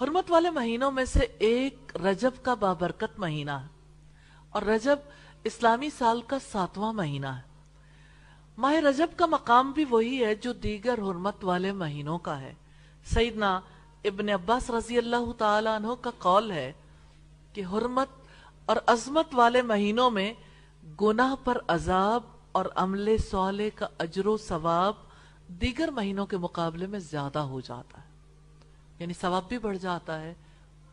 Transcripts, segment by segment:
हरमत वाले महीनों में से एक रजब का बाबरकत महीना है और रजब इस्लामी साल का सातवां महीना है माह रजब का मकाम भी वही है जो दीगर हरमत वाले महीनों का है सईदना इबन अब्बास रजी अल्लाह तहों का कौल है कि हरमत और अजमत वाले महीनों में गुनाह पर अजाब और अमले सौले का अजर सवाब दीगर महीनों के मुकाबले में ज्यादा हो जाता है यानी सवाब भी बढ़ जाता है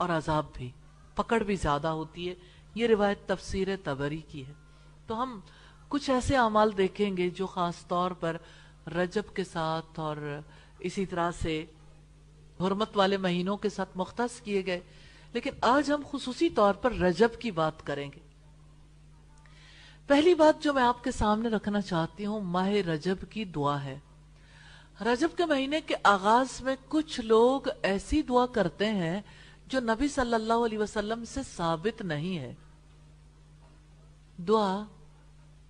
और अजाब भी पकड़ भी ज़्यादा होती है ये रिवायत तफसीर तबरी की है तो हम कुछ ऐसे अमाल देखेंगे जो ख़ास तौर पर रजब के साथ और इसी तरह से हरमत वाले महीनों के साथ मुख्त किए गए लेकिन आज हम खसूसी तौर पर रजब की बात करेंगे पहली बात जो मैं आपके सामने रखना चाहती हूँ माह रजब की दुआ है रजब के महीने के आगाज में कुछ लोग ऐसी दुआ करते हैं जो नबी सल्लल्लाहु अलैहि वसल्लम से साबित नहीं है दुआ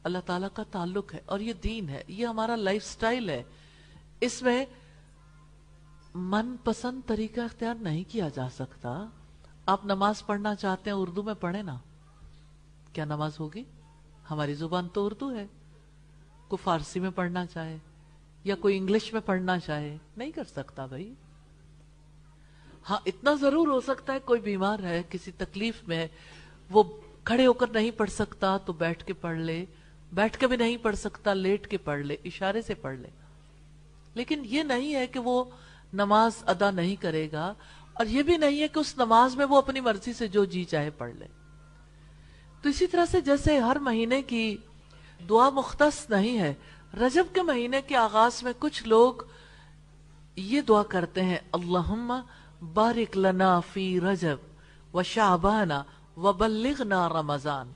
अल्लाह ताला का ताल्लुक है और ये दीन है ये हमारा लाइफस्टाइल है इसमें मनपसंद तरीका अख्तियार नहीं किया जा सकता आप नमाज पढ़ना चाहते हैं उर्दू में पढ़े ना क्या नमाज होगी हमारी जुबान तो उर्दू है को फारसी में पढ़ना चाहे या कोई इंग्लिश में पढ़ना चाहे नहीं कर सकता भाई हाँ इतना जरूर हो सकता है कोई बीमार है किसी तकलीफ में है वो खड़े होकर नहीं पढ़ सकता तो बैठ के पढ़ ले बैठ के भी नहीं पढ़ सकता लेट के पढ़ ले इशारे से पढ़ ले लेकिन ये नहीं है कि वो नमाज अदा नहीं करेगा और ये भी नहीं है कि उस नमाज में वो अपनी मर्जी से जो जी चाहे पढ़ ले तो इसी तरह से जैसे हर महीने की दुआ मुख्तस नहीं है रजब के महीने के आगाज में कुछ लोग ये दुआ करते हैं अल्लाह बारिक लना फी रजब व शाहबाना व बल्लिगना रमजान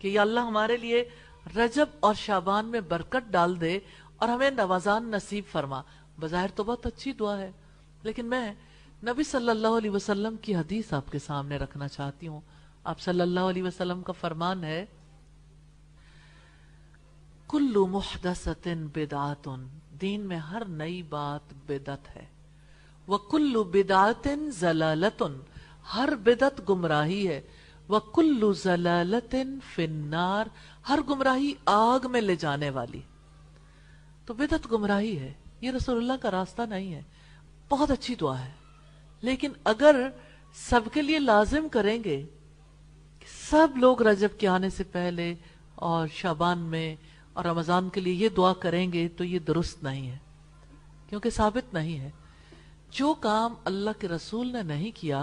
कि या अल्लाह हमारे लिए रजब और शाबान में बरकत डाल दे और हमें नवाजान नसीब फरमा बाज़ाहिर तो बहुत अच्छी दुआ है लेकिन मैं नबी सल्लल्लाहु अलैहि वसल्लम की हदीस आपके सामने रखना चाहती हूँ आप सल्लल्लाहु अलैहि वसल्लम का फरमान है कुल्लु मुहदसतिन बेदातन दीन में हर नई बात बेदत है व कुल्लू बिदातिन जलालतुन हर बेदत गुमराही है व कुल्लू जलालतिन फिन्नार हर गुमराही आग में ले जाने वाली तो बेदत गुमराही है ये रसोल्ला का रास्ता नहीं है बहुत अच्छी दुआ है लेकिन अगर सबके लिए लाजिम करेंगे सब लोग रजब के आने से पहले और शाबान में और रमज़ान के लिए ये दुआ करेंगे तो ये दुरुस्त नहीं है क्योंकि साबित नहीं है जो काम अल्लाह के रसूल ने नहीं किया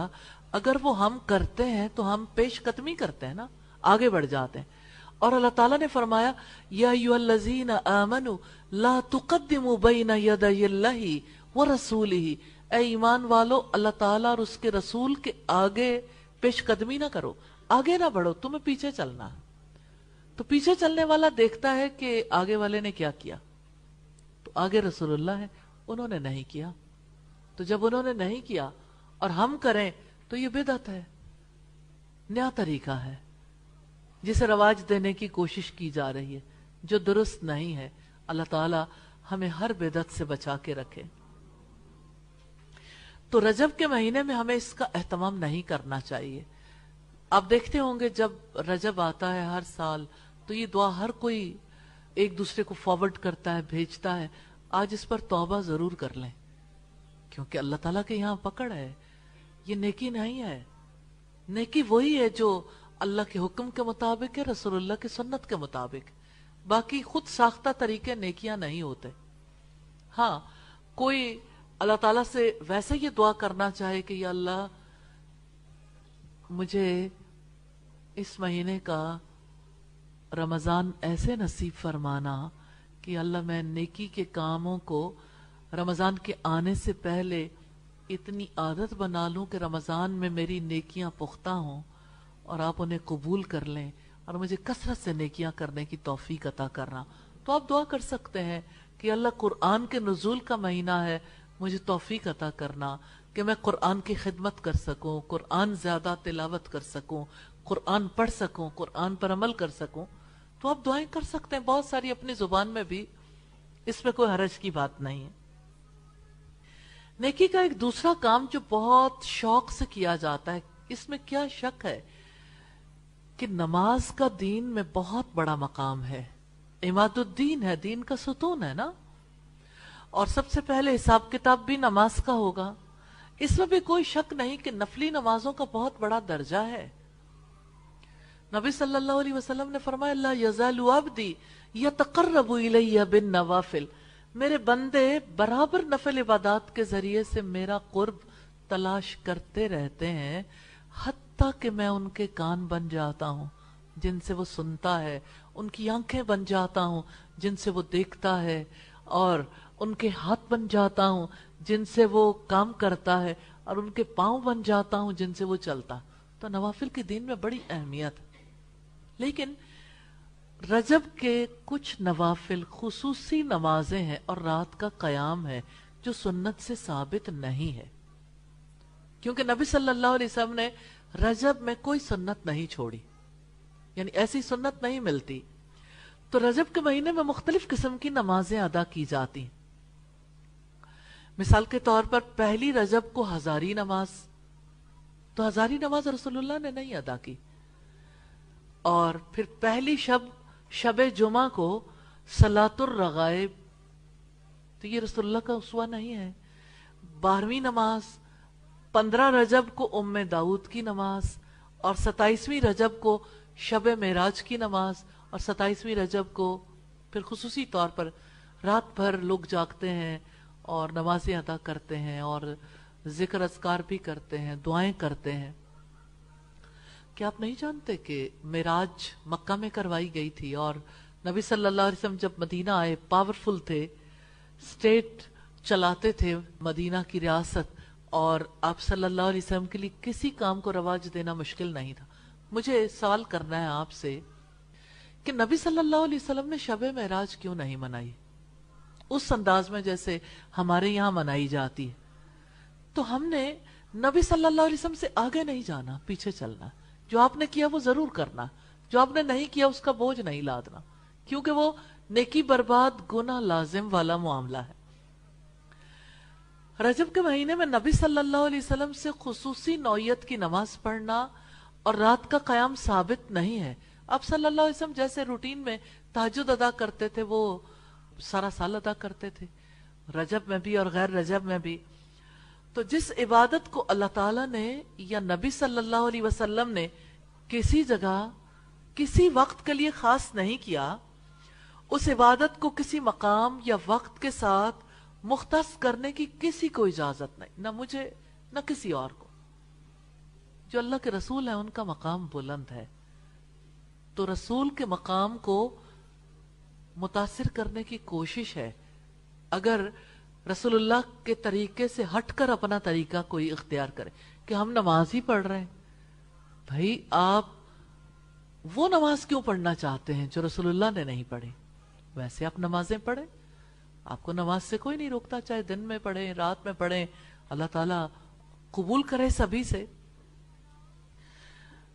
अगर वो हम करते हैं तो हम पेश कदमी करते हैं ना आगे बढ़ जाते हैं और अल्लाह ताला ने फरमाया याजीन आमनु ला तुकदमु बैना यदयल्लाही व रसूलिही ए ईमान वालो अल्लाह ताला और उसके रसूल के आगे पेशकदमी ना करो आगे ना बढ़ो तुम्हें पीछे चलना है तो पीछे चलने वाला देखता है कि आगे वाले ने क्या किया तो आगे रसूलुल्लाह है उन्होंने नहीं किया तो जब उन्होंने नहीं किया और हम करें तो ये बेदत है नया तरीका है जिसे रवाज देने की कोशिश की जा रही है जो दुरुस्त नहीं है अल्लाह ताला हमें हर बेदत से बचा के रखे तो रजब के महीने में हमें इसका अहतमाम नहीं करना चाहिए आप देखते होंगे जब रजब आता है हर साल तो ये दुआ हर कोई एक दूसरे को फॉरवर्ड करता है भेजता है आज इस पर तौबा जरूर कर लें क्योंकि अल्लाह ताला के यहाँ पकड़ है ये नेकी नहीं है नेकी वही है जो अल्लाह के हुक्म के मुताबिक है रसोल्ला के सुन्नत के मुताबिक बाकी खुद साख्ता तरीके नेकियां नहीं होते हाँ कोई अल्लाह ताला से वैसे ये दुआ करना चाहे कि या अल्लाह मुझे इस महीने का रमज़ान ऐसे नसीब फरमाना कि अल्लाह मैं नेकी के कामों को रमज़ान के आने से पहले इतनी आदत बना लूं कि रमज़ान में मेरी नेकियां पुख्ता हों और आप उन्हें कबूल कर लें और मुझे कसरत से नेकियां करने की तोफ़ी अता करना तो आप दुआ कर सकते हैं कि अल्लाह कुरान के नजूल का महीना है मुझे तोफ़ी अता करना कि मैं कुरान की खिदमत कर सकूं कुरान ज़्यादा तिलावत कर सकूं कुरान पढ़ सकूं कुरान पर अमल कर सकूं तो आप दुआएं कर सकते हैं बहुत सारी अपनी जुबान में भी इसमें कोई हरज की बात नहीं है नेकी का एक दूसरा काम जो बहुत शौक से किया जाता है इसमें क्या शक है कि नमाज का दीन में बहुत बड़ा मकाम है इमादुद्दीन है दीन का सुतून है ना और सबसे पहले हिसाब किताब भी नमाज का होगा इसमें भी कोई शक नहीं कि नफली नमाजों का बहुत बड़ा दर्जा है नबी सल्लल्लाहु अलैहि वसल्लम ने फरमाया ला यजालु अब्दी यतकर्रब इलैया बिन नवाफिल मेरे बंदे बराबर नफिल इबादत के जरिए से मेरा कुर्ब तलाश करते रहते हैं हती कि मैं उनके कान बन जाता हूँ जिनसे वो सुनता है उनकी आंखें बन जाता हूँ जिनसे वो देखता है और उनके हाथ बन जाता हूँ जिनसे वो काम करता है और उनके पांव बन जाता हूँ जिनसे वो चलता तो नवाफिल के दिन में बड़ी अहमियत लेकिन रजब के कुछ नवाफिल खसूसी नमाजें हैं और रात का कयाम है जो सुन्नत से साबित नहीं है क्योंकि नबी सल्लल्लाहु अलैहि वसल्लम ने रजब में कोई सुन्नत नहीं छोड़ी यानी ऐसी सुन्नत नहीं मिलती तो रजब के महीने में मुख्तलिफ किस्म की नमाजें अदा की जाती मिसाल के तौर पर पहली रजब को हजारी नमाज तो हजारी नमाज रसोल्ला ने नहीं अदा की और फिर पहली शब शब जुमा को सलातुर रगायब तो ये रसुल्ला का उसवा नहीं है बारहवीं नमाज पंद्रह रजब को उम्म दाऊद की नमाज और सताइसवीं रजब को शब महराज की नमाज और सताइसवीं रजब को फिर खसूसी तौर पर रात भर लोग जागते हैं और नमाजें अदा करते हैं और जिक्र असकार भी करते हैं दुआएं करते हैं क्या आप नहीं जानते कि मेराज मक्का में करवाई गई थी और नबी सल्लल्लाहु अलैहि वसल्लम जब मदीना आए पावरफुल थे स्टेट चलाते थे मदीना की रियासत और आप सल्लल्लाहु अलैहि वसल्लम के लिए किसी काम को रवाज देना मुश्किल नहीं था मुझे सवाल करना है आपसे कि नबी सल्लल्लाहु अलैहि वसल्लम ने शबे महराज क्यों नहीं मनाई उस अंदाज में जैसे हमारे यहां मनाई जाती है तो हमने नबी सल्लल्लाहु अलैहि वसल्लम से आगे नहीं जाना पीछे चलना है जो आपने किया वो जरूर करना जो आपने नहीं किया उसका बोझ नहीं लादना क्योंकि वो नेकी बर्बाद गुना लाजिम वाला मामला है रजब के महीने में नबी सल्लल्लाहु अलैहि वसल्लम से खसूसी नौयत की नमाज पढ़ना और रात का कयाम साबित नहीं है अब सल्लल्लाहु अलैहि वसल्लम जैसे रूटीन में ताजुद अदा करते थे वो सारा साल अदा करते थे रजब में भी और गैर रजब में भी तो जिस इबादत को अल्लाह ताला ने या नबी सल्लल्लाहु अलैहि वसल्लम ने किसी जगह किसी वक्त के लिए खास नहीं किया उस इबादत को किसी मकाम या वक्त के साथ मुख्त करने की किसी को इजाजत नहीं ना मुझे ना किसी और को जो अल्लाह के रसूल है उनका मकाम बुलंद है तो रसूल के मकाम को मुतासर करने की कोशिश है अगर रसुल्लाह के तरीके से हटकर अपना तरीका कोई इख्तियार करे कि हम नमाज ही पढ़ रहे हैं भाई आप वो नमाज क्यों पढ़ना चाहते हैं जो रसोल्ला ने नहीं पढ़ी वैसे आप नमाजें पढ़े आपको नमाज से कोई नहीं रोकता चाहे दिन में पढ़े रात में पढ़े अल्लाह ताला कबूल करे सभी से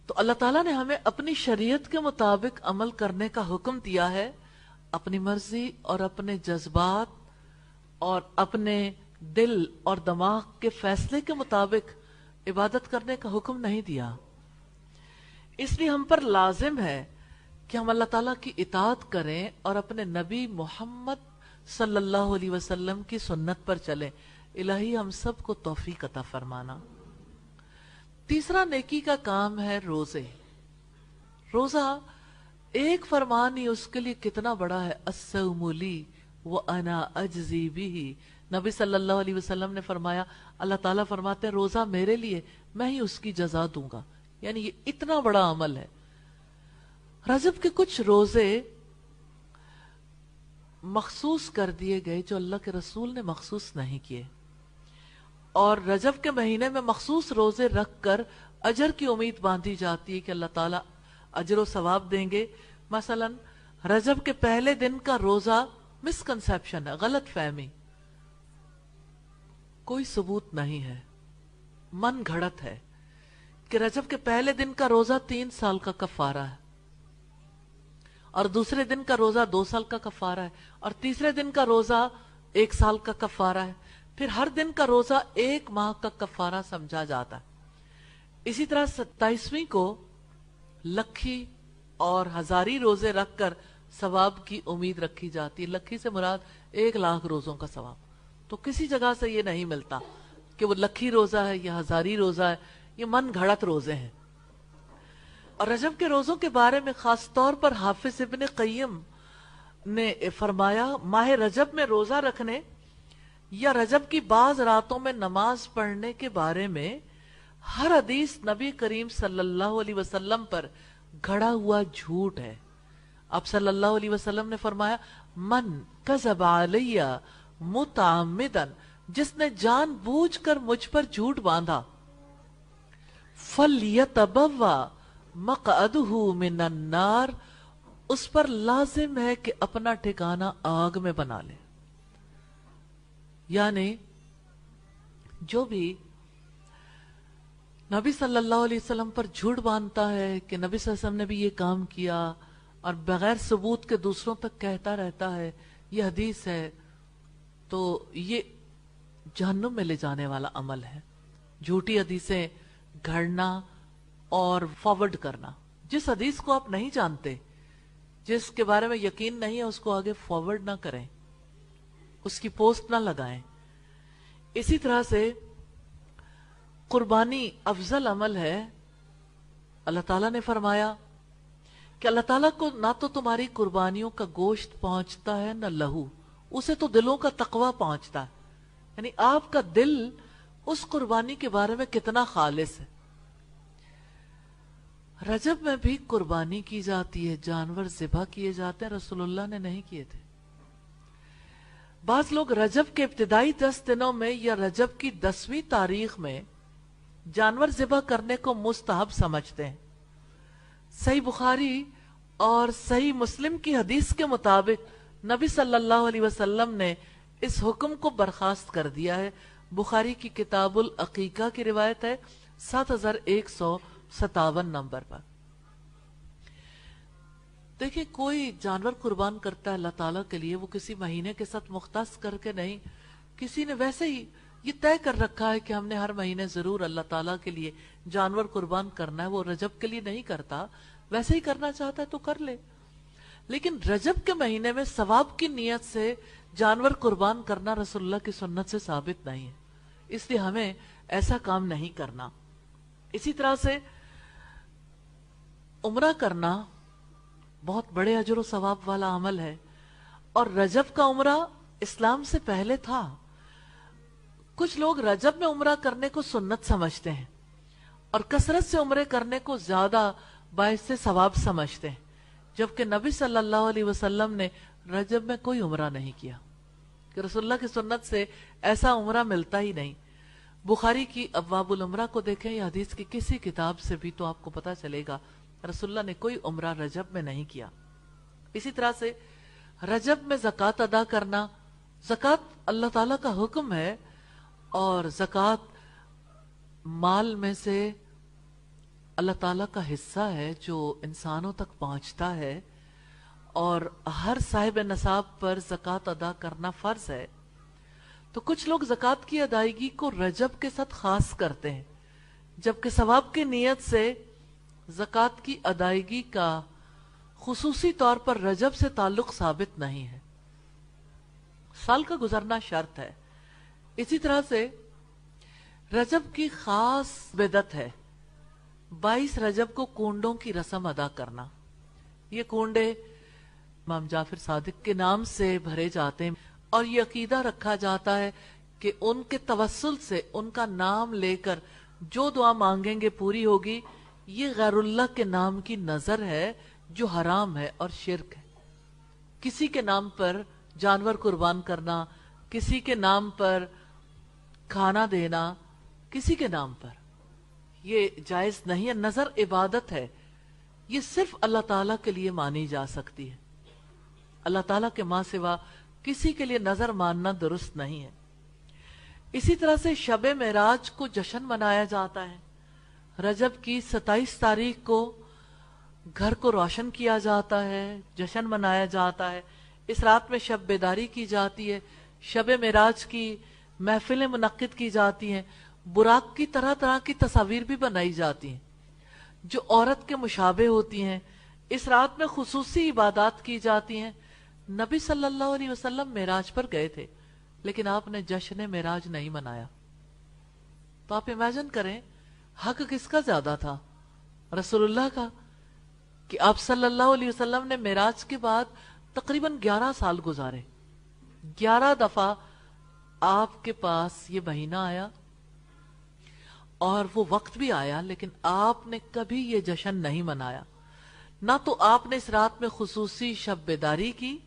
तो अल्लाह ताला ने हमें अपनी शरीयत के मुताबिक अमल करने का हुक्म दिया है अपनी मर्जी और अपने जज्बात और अपने दिल और दिमाग के फैसले के मुताबिक इबादत करने का हुक्म नहीं दिया इसलिए हम पर लाजिम है कि हम अल्लाह ताला की इतात करें और अपने नबी मोहम्मद सल्लल्लाहु अलैहि वसल्लम की सुन्नत पर चले इलाही हम सब को तोफीक अता फरमाना तीसरा नेकी का काम है रोजे रोजा एक फरमान ही उसके लिए कितना बड़ा है असमुली वो अना अजजी भी नबी सल्लल्लाहु अलैहि वसल्लम ने फरमाया अल्लाह ताला फरमाते हैं रोज़ा मेरे लिए मैं ही उसकी जजा दूंगा यानी ये इतना बड़ा अमल है रजब के कुछ रोज़े मखसूस कर दिए गए जो अल्लाह के रसूल ने मखसूस नहीं किए और रजब के महीने में मखसूस रोज़े रख कर अजर की उम्मीद बांधी जाती है कि अल्लाह ताला अजर व सवाब देंगे मसलन रजब के पहले दिन का रोज़ा मिसकंसेप्शन है गलत फहमी कोई सबूत नहीं है मन घड़त है कि रजब के पहले दिन का रोजा तीन साल का कफारा है और दूसरे दिन का रोजा दो साल का कफारा है और तीसरे दिन का रोजा एक साल का कफारा है फिर हर दिन का रोजा एक माह का कफारा समझा जाता है इसी तरह सत्ताईसवीं को लखी और हजारी रोजे रखकर सवाब की उम्मीद रखी जाती है लखी से मुराद एक लाख रोजों का सवाब तो किसी जगह से ये नहीं मिलता कि वो लखी रोजा है या हजारी रोजा है ये मन घड़त रोजे हैं और रजब के रोजों के बारे में खास तौर पर हाफिज इबन कईम ने फरमाया माह रजब में रोजा रखने या रजब की बाज रातों में नमाज पढ़ने के बारे में हर हदीस नबी करीम सल्लल्लाहु अलैहि वसल्लम पर घड़ा हुआ झूठ है आप सल्लल्लाहु अलैहि वसल्लम ने फरमाया मन कजबालिया मुतामिदन जिसने जानबूझकर मुझ पर झूठ बांधा फलियतबवा मकअदहु मिनन्नार उस पर लाजिम है कि अपना ठिकाना आग में बना ले यानी जो भी नबी सल्लल्लाहु अलैहि वसल्लम पर झूठ बांधता है कि नबी सल्लल्लाहु अलैहि वसल्लम ने भी ये काम किया और बगैर सबूत के दूसरों तक कहता रहता है यह हदीस है तो ये जहन्नुम में ले जाने वाला अमल है झूठी हदीसें घड़ना और फॉरवर्ड करना जिस हदीस को आप नहीं जानते जिसके बारे में यकीन नहीं है उसको आगे फॉरवर्ड ना करें उसकी पोस्ट ना लगाएं इसी तरह से कुर्बानी अफजल अमल है अल्लाह ताला ने फरमाया कि अल्लाह ताला को ना तो तुम्हारी कुर्बानियों का गोश्त पहुंचता है ना लहू उसे तो दिलों का तकवा पहुंचता है यानी आपका दिल उस कुर्बानी के बारे में कितना खालिस है रजब में भी कुर्बानी की जाती है जानवर जिबा किए जाते हैं रसुल्ला ने नहीं किए थे बाज लोग रजब के इब्तदाई दस दिनों में या रजब की दसवीं तारीख में जानवर जिबा करने को मुस्तहब समझते हैं सही बुखारी और सही मुस्लिम की हदीस के मुताबिक नबी सल्लल्लाहु अलैहि वसल्लम ने इस हुक्म को बर्खास्त कर दिया है बुखारी की किताबुल अकीका की रिवायत है सात हजार एक सौ सतावन नंबर पर देखिए कोई जानवर कुर्बान करता है अल्लाह ताला के लिए वो किसी महीने के साथ मुख्तास करके नहीं किसी ने वैसे ही ये तय कर रखा है कि हमने हर महीने जरूर अल्लाह ताला के लिए जानवर कुर्बान करना है वो रजब के लिए नहीं करता वैसे ही करना चाहता है तो कर ले लेकिन रजब के महीने में सवाब की नीयत से जानवर कुर्बान करना रसुल्ला की सुन्नत से साबित नहीं है इसलिए हमें ऐसा काम नहीं करना इसी तरह से उम्र करना बहुत बड़े अजर सवाब वाला अमल है और रजब का उम्र इस्लाम से पहले था कुछ लोग रजब में उम्र करने को सुन्नत समझते हैं और कसरत से उम्र करने को ज्यादा बायस से सवाब समझते हैं जबकि नबी सल्लल्लाहु अलैहि वसल्लम ने रजब में कोई उम्र नहीं किया कि रसुल्ला की सुन्नत से ऐसा उम्र मिलता ही नहीं बुखारी की अबाबुल उम्र को देखें या हदीस की किसी किताब से भी तो आपको पता चलेगा रसुल्ला ने कोई उम्र रजब में नहीं किया इसी तरह से रजब में जक़ात अदा करना जक़ात अल्लाह ताला का हुक्म है और जक़ात माल में से अल्लाह ताला का हिस्सा है जो इंसानों तक पहुंचता है और हर साहिब नसाब पर जक़ात अदा करना फ़र्ज है तो कुछ लोग जक़ात की अदायगी को रजब के साथ ख़ास करते हैं जबकि सवाब की नीयत से जक़ात की अदायगी का खसूसी तौर पर रजब से ताल्लुक साबित नहीं है साल का गुजरना शर्त है इसी तरह से रजब की खास बेदत है बाईस रजब को कोंडों की रसम अदा करना ये कोंडे इमाम जाफिर सादिक के नाम से भरे जाते हैं और ये अकीदा रखा जाता है कि उनके तवसल से उनका नाम लेकर जो दुआ मांगेंगे पूरी होगी ये गैरुल्लाह के नाम की नजर है जो हराम है और शिरक है किसी के नाम पर जानवर कुर्बान करना किसी के नाम पर खाना देना किसी के नाम पर ये जायज नहीं है नजर इबादत है ये सिर्फ अल्लाह ताला के लिए मानी जा सकती है अल्लाह ताला के मां सिवा किसी के लिए नजर मानना दुरुस्त नहीं है इसी तरह से शब महराज को जश्न मनाया जाता है रजब की सताइस तारीख को घर को रोशन किया जाता है जश्न मनाया जाता है इस रात में शब बेदारी की जाती है शब महराज की महफिलें मुनद की जाती हैं बुराक की तरह तरह की तस्वीर भी बनाई जाती हैं जो औरत के मुशाबे होती हैं इस रात में खसूसी इबादत की जाती हैं नबी सल्लल्लाहु अलैहि वसल्लम मेराज पर गए थे लेकिन आपने जश्न मेराज नहीं मनाया तो आप इमेजन करें हक किसका ज्यादा था रसोल्ला का कि आप सल्लल्लाहु अलैहि वसल्लम ने मेराज के बाद तकरीबन 11 साल गुजारे 11 दफा आपके पास ये महीना आया और वो वक्त भी आया लेकिन आपने कभी ये जश्न नहीं मनाया ना तो आपने इस रात में खसूसी शब बेदारी की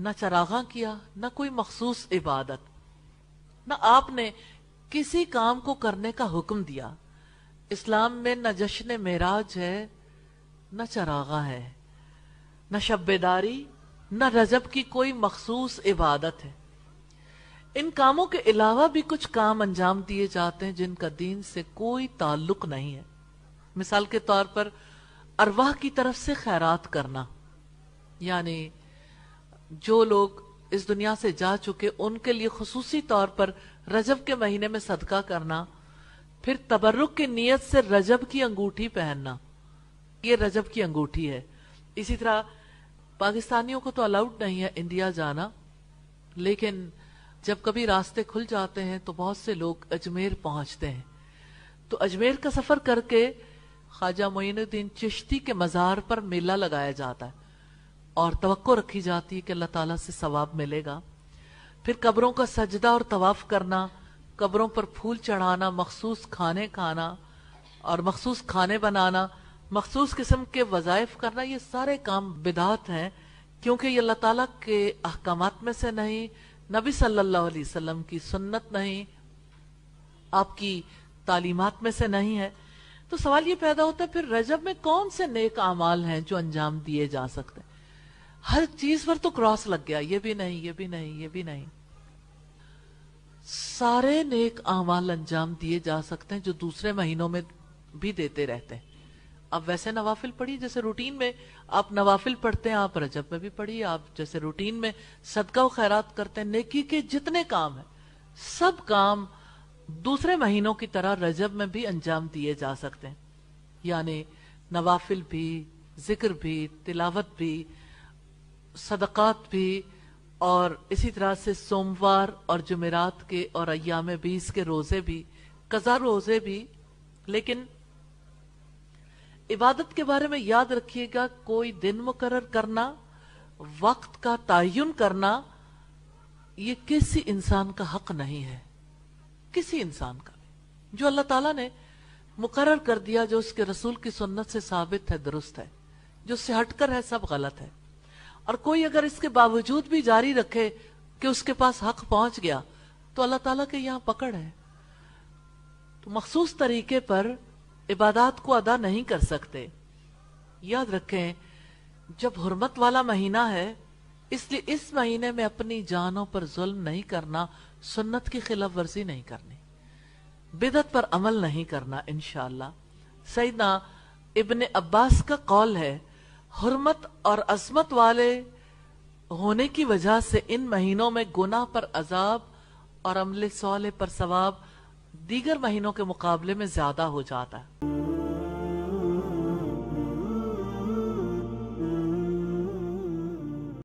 ना चरागा किया ना कोई मखसूस इबादत ना आपने किसी काम को करने का हुक्म दिया इस्लाम में न जश्न मेराज है न चरागा है न शबेदारी न रजब की कोई मखसूस इबादत है इन कामों के अलावा भी कुछ काम अंजाम दिए जाते हैं जिनका दीन से कोई ताल्लुक नहीं है मिसाल के तौर पर अरवाह की तरफ से खैरात करना यानी जो लोग इस दुनिया से जा चुके उनके लिए खसूसी तौर पर रजब के महीने में सदका करना फिर तबर्रुक की नीयत से रजब की अंगूठी पहनना ये रजब की अंगूठी है इसी तरह पाकिस्तानियों को तो अलाउड नहीं है इंडिया जाना लेकिन जब कभी रास्ते खुल जाते हैं तो बहुत से लोग अजमेर पहुंचते हैं तो अजमेर का सफर करके ख्वाजा मोइनुद्दीन चिश्ती के मज़ार पर मेला लगाया जाता है और तो रखी जाती है कि अल्लाह ताला से सवाब मिलेगा फिर कब्रों का सजदा और तवाफ करना कब्रों पर फूल चढ़ाना मखसूस खाने खाना और मखसूस खाने बनाना मखसूस किस्म के वजायफ करना ये सारे काम बिदात हैं क्योंकि ये अल्लाह ताला के अहकाम में से नहीं नबी सल्लल्लाहु अलैहि वसल्लम की सुन्नत नहीं आपकी तालीमत में से नहीं है तो सवाल ये पैदा होता है फिर रजब में कौन से नेक अमाल हैं जो अंजाम दिए जा सकते हैं हर चीज पर तो क्रॉस लग गया ये भी नहीं ये भी नहीं ये भी नहीं सारे नेक अमाल अंजाम दिए जा सकते हैं जो दूसरे महीनों में भी देते रहते हैं आप वैसे नवाफिल पढ़िए जैसे रूटीन में आप नवाफिल पढ़ते हैं आप रजब में भी पढ़िए आप जैसे रूटीन में सदका खैरात करते हैं नेकी के जितने काम हैं सब काम दूसरे महीनों की तरह रजब में भी अंजाम दिए जा सकते हैं यानी नवाफिल भी जिक्र भी तिलावत भी सदकात भी और इसी तरह से सोमवार और जुमेरात के और अयाम बीस के रोजे भी कजा रोजे भी लेकिन इबादत के बारे में याद रखिएगा कोई दिन मुकर करना वक्त का तयन करना ये किसी इंसान का हक नहीं है किसी इंसान का जो अल्लाह ताला ने मुकर कर दिया जो उसके रसूल की सुन्नत से साबित है दुरुस्त है जो उससे हटकर है सब गलत है और कोई अगर इसके बावजूद भी जारी रखे कि उसके पास हक पहुंच गया तो अल्लाह ताला के यहां पकड़ है तो मखसूस तरीके पर इबादत को अदा नहीं कर सकते याद रखें जब हुरमत वाला महीना है इसलिए इस महीने में अपनी जानों पर जुल्म नहीं करना सुन्नत की खिलाफ वर्जी नहीं करनी बिदत पर अमल नहीं करना इनशाला सईदना इबन अब्बास का कौल है हुरमत और असमत वाले होने की वजह से इन महीनों में गुना पर अजाब और अमले सौले पर सवाब दीगर महीनों के मुकाबले में ज्यादा हो जाता है